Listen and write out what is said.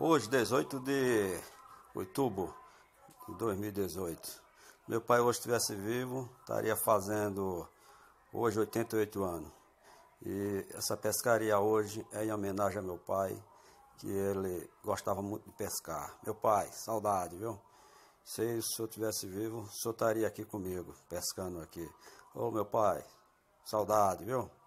Hoje, 18 de outubro de 2018. Meu pai hoje estivesse vivo, estaria fazendo hoje 88 anos. E essa pescaria hoje é em homenagem a meu pai, que ele gostava muito de pescar. Meu pai, saudade, viu? Se, se eu estivesse vivo, o senhor estaria aqui comigo, pescando aqui. Ô meu pai, saudade, viu?